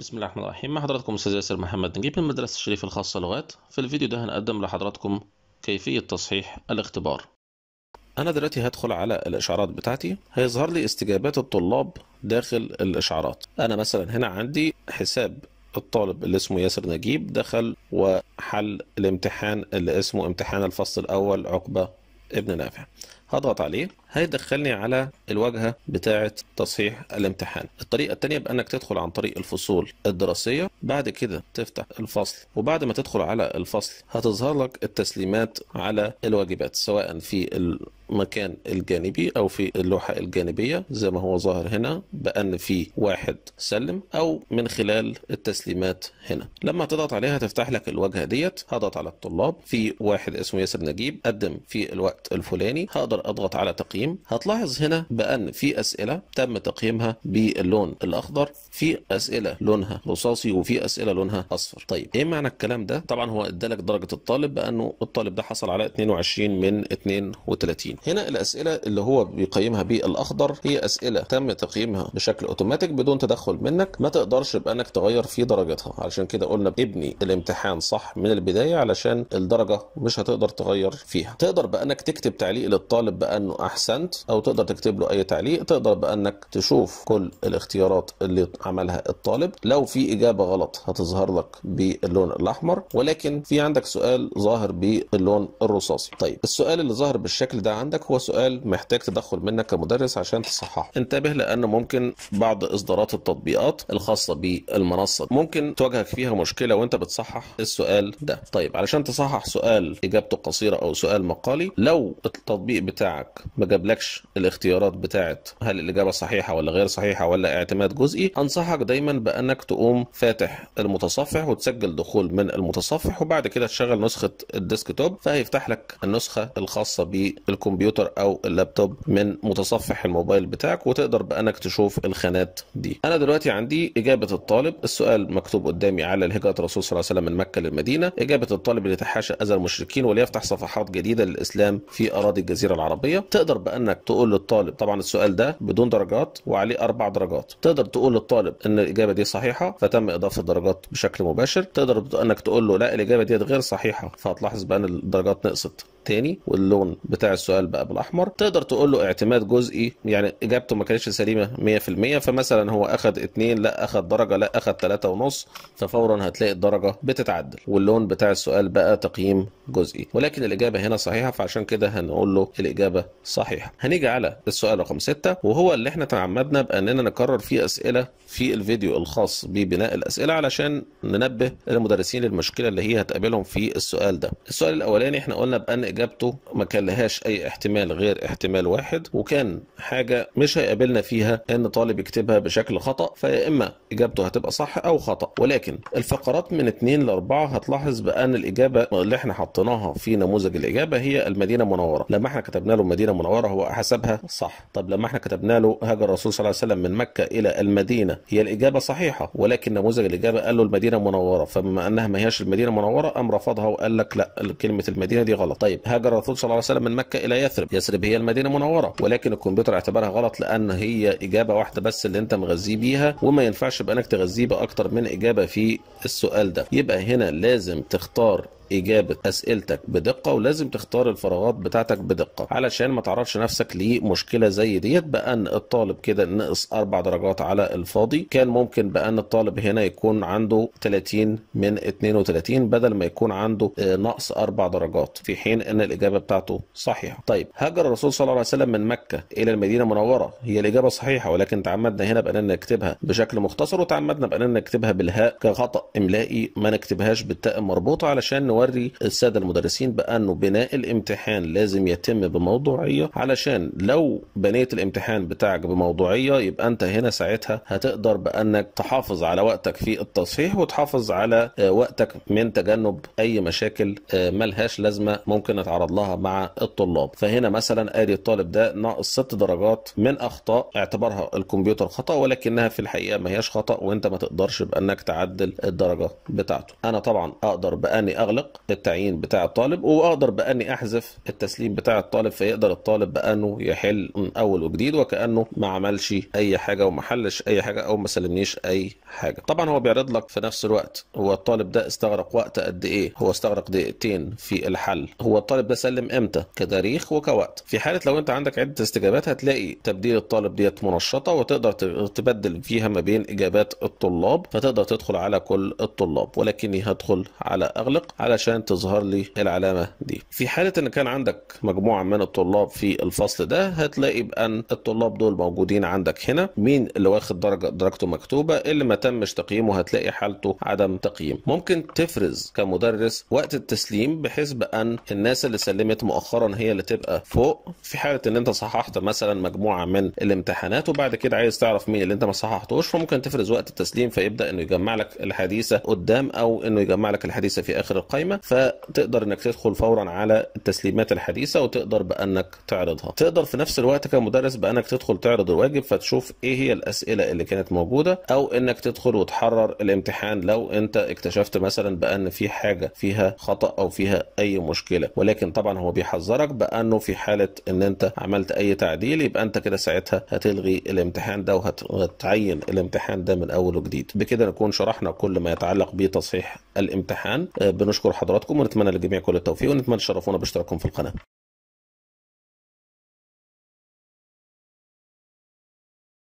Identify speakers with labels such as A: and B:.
A: بسم الله الرحمن الرحيم مع حضراتكم استاذ ياسر محمد نجيب من مدرسه الشريف الخاصة لغات في الفيديو ده هنقدم لحضراتكم كيفية تصحيح الاختبار أنا دلوقتي هدخل على الإشعارات بتاعتي هيظهر لي استجابات الطلاب داخل الإشعارات أنا مثلا هنا عندي حساب الطالب اللي اسمه ياسر نجيب دخل وحل الامتحان اللي اسمه امتحان الفصل الأول عقبة ابن نافع هضغط عليه هيدخلني على الواجهة بتاعة تصحيح الامتحان الطريقة التانية بأنك تدخل عن طريق الفصول الدراسية بعد كده تفتح الفصل وبعد ما تدخل على الفصل هتظهر لك التسليمات على الواجبات سواء في مكان الجانبي أو في اللوحة الجانبية زي ما هو ظاهر هنا بأن في واحد سلم أو من خلال التسليمات هنا لما تضغط عليها تفتح لك الواجهة ديت هضغط على الطلاب في واحد اسمه ياسر نجيب قدم في الوقت الفلاني هقدر أضغط على تقييم هتلاحظ هنا بأن في أسئلة تم تقييمها باللون الأخضر في أسئلة لونها رصاصي وفي أسئلة لونها أصفر طيب إيه معنى الكلام ده طبعا هو ادالك درجة الطالب بأنه الطالب ده حصل على 22 من 32 التقييم هنا الاسئله اللي هو بيقيمها بالاخضر هي اسئله تم تقييمها بشكل اوتوماتيك بدون تدخل منك ما تقدرش بانك تغير في درجتها علشان كده قلنا ابني الامتحان صح من البدايه علشان الدرجه مش هتقدر تغير فيها تقدر بانك تكتب تعليق للطالب بانه احسنت او تقدر تكتب له اي تعليق تقدر بانك تشوف كل الاختيارات اللي عملها الطالب لو في اجابه غلط هتظهر لك باللون الاحمر ولكن في عندك سؤال ظاهر باللون الرصاصي طيب السؤال اللي ظاهر بالشكل ده عندك هو سؤال محتاج تدخل منك كمدرس عشان تصححه انتبه لان ممكن بعض اصدارات التطبيقات الخاصه بالمنصه ممكن تواجهك فيها مشكله وانت بتصحح السؤال ده طيب علشان تصحح سؤال اجابته قصيره او سؤال مقالي لو التطبيق بتاعك ما جابلكش الاختيارات بتاعه هل الاجابه صحيحه ولا غير صحيحه ولا اعتماد جزئي انصحك دايما بانك تقوم فاتح المتصفح وتسجل دخول من المتصفح وبعد كده تشغل نسخه الديسك توب فهيفتح لك النسخه الخاصه بالكمبيوتر الكمبيوتر او اللابتوب من متصفح الموبايل بتاعك وتقدر بانك تشوف الخانات دي انا دلوقتي عندي اجابه الطالب السؤال مكتوب قدامي على الهجره الرسول صلى الله عليه وسلم من مكه للمدينه اجابه الطالب اللي تحاشى اذى المشركين وليفتح صفحات جديده للاسلام في اراضي الجزيره العربيه تقدر بانك تقول للطالب طبعا السؤال ده بدون درجات وعليه اربع درجات تقدر تقول للطالب ان الاجابه دي صحيحه فتم اضافه درجات بشكل مباشر تقدر انك تقول له لا الاجابه دي غير صحيحه فهتلاحظ بان الدرجات نقصت تاني واللون بتاع السؤال القلب بالاحمر تقدر تقول له اعتماد جزئي يعني اجابته ما كانتش سليمه 100% فمثلا هو اخذ اثنين لا اخذ درجه لا اخذ 3 ونص ففورا هتلاقي الدرجه بتتعدل واللون بتاع السؤال بقى تقييم جزئي ولكن الاجابه هنا صحيحه فعشان كده هنقول له الاجابه صحيحه هنيجي على السؤال رقم 6 وهو اللي احنا تعمدنا باننا نكرر فيه اسئله في الفيديو الخاص ببناء الاسئله علشان ننبه المدرسين للمشكله اللي هي هتقابلهم في السؤال ده السؤال الاولاني احنا قلنا بان اجابته ما كان لهاش اي احتمال. احتمال غير احتمال واحد وكان حاجه مش هيقابلنا فيها ان طالب يكتبها بشكل خطا فيا اما اجابته هتبقى صح او خطا ولكن الفقرات من 2 ل 4 هتلاحظ بان الاجابه اللي احنا حطيناها في نموذج الاجابه هي المدينه المنوره لما احنا كتبنا له المدينه المنوره هو حسبها صح طب لما احنا كتبنا له هاجر الرسول صلى الله عليه وسلم من مكه الى المدينه هي الاجابه صحيحه ولكن نموذج الاجابه قال له المدينه المنوره فبما انها ما هياش المدينه المنوره قام رفضها وقال لك لا كلمه المدينه دي غلط طيب هاجر الرسول صلى الله عليه وسلم من مكه الى يثرب يثرب هي المدينه المنوره ولكن الكمبيوتر اعتبرها غلط لان هي اجابه واحده بس اللي انت مغذيه بيها وما ينفعش بانك تغذيه باكتر من اجابه في السؤال ده يبقى هنا لازم تختار اجابه اسئلتك بدقه ولازم تختار الفراغات بتاعتك بدقه علشان ما تعرضش نفسك لمشكله زي ديت بان الطالب كده نقص اربع درجات على الفاضي كان ممكن بان الطالب هنا يكون عنده 30 من 32 بدل ما يكون عنده آه، نقص اربع درجات في حين ان الاجابه بتاعته صحيحه طيب هاجر الرسول صلى الله عليه وسلم من مكه الى المدينه المنوره هي الاجابه صحيحه ولكن تعمدنا هنا باننا نكتبها بشكل مختصر وتعمدنا باننا نكتبها بالهاء كخطا املائي ما نكتبهاش بالتاء المربوطه علشان نوري الساده المدرسين بانه بناء الامتحان لازم يتم بموضوعيه علشان لو بنيت الامتحان بتاعك بموضوعيه يبقى انت هنا ساعتها هتقدر بانك تحافظ على وقتك في التصحيح وتحافظ على آه، وقتك من تجنب اي مشاكل آه، ملهاش لازمه ممكن نتعرض لها مع الطلاب فهنا مثلا ادي الطالب ده ناقص ست درجات من اخطاء اعتبرها الكمبيوتر خطا ولكنها في الحقيقه ما هياش خطا وانت ما تقدرش بانك تعدل الدرجه بتاعته انا طبعا اقدر باني اغلق يتعلق التعيين بتاع الطالب واقدر باني احذف التسليم بتاع الطالب فيقدر الطالب بانه يحل من اول وجديد وكانه ما عملش اي حاجه وما حلش اي حاجه او ما سلمنيش اي حاجه طبعا هو بيعرض لك في نفس الوقت هو الطالب ده استغرق وقت قد ايه هو استغرق دقيقتين في الحل هو الطالب ده سلم امتى كتاريخ وكوقت في حاله لو انت عندك عده استجابات هتلاقي تبديل الطالب ديت منشطه وتقدر تبدل فيها ما بين اجابات الطلاب فتقدر تدخل على كل الطلاب ولكني هدخل على اغلق على علشان تظهر لي العلامة دي في حالة ان كان عندك مجموعة من الطلاب في الفصل ده هتلاقي بان الطلاب دول موجودين عندك هنا مين اللي واخد درجة درجته مكتوبة اللي ما تمش تقييمه هتلاقي حالته عدم تقييم ممكن تفرز كمدرس وقت التسليم بحيث بان الناس اللي سلمت مؤخرا هي اللي تبقى فوق في حالة ان انت صححت مثلا مجموعة من الامتحانات وبعد كده عايز تعرف مين اللي انت ما صححتوش فممكن تفرز وقت التسليم فيبدا انه يجمع لك الحديثة قدام او انه يجمع لك الحديثة في اخر القائمة القائمه فتقدر انك تدخل فورا على التسليمات الحديثه وتقدر بانك تعرضها تقدر في نفس الوقت كمدرس بانك تدخل تعرض الواجب فتشوف ايه هي الاسئله اللي كانت موجوده او انك تدخل وتحرر الامتحان لو انت اكتشفت مثلا بان في حاجه فيها خطا او فيها اي مشكله ولكن طبعا هو بيحذرك بانه في حاله ان انت عملت اي تعديل يبقى انت كده ساعتها هتلغي الامتحان ده وهتعين الامتحان ده من اول وجديد بكده نكون شرحنا كل ما يتعلق بتصحيح الامتحان آه، بنشكر حضراتكم ونتمنى للجميع كل التوفيق ونتمنى تشرفونا باشتراككم في القناه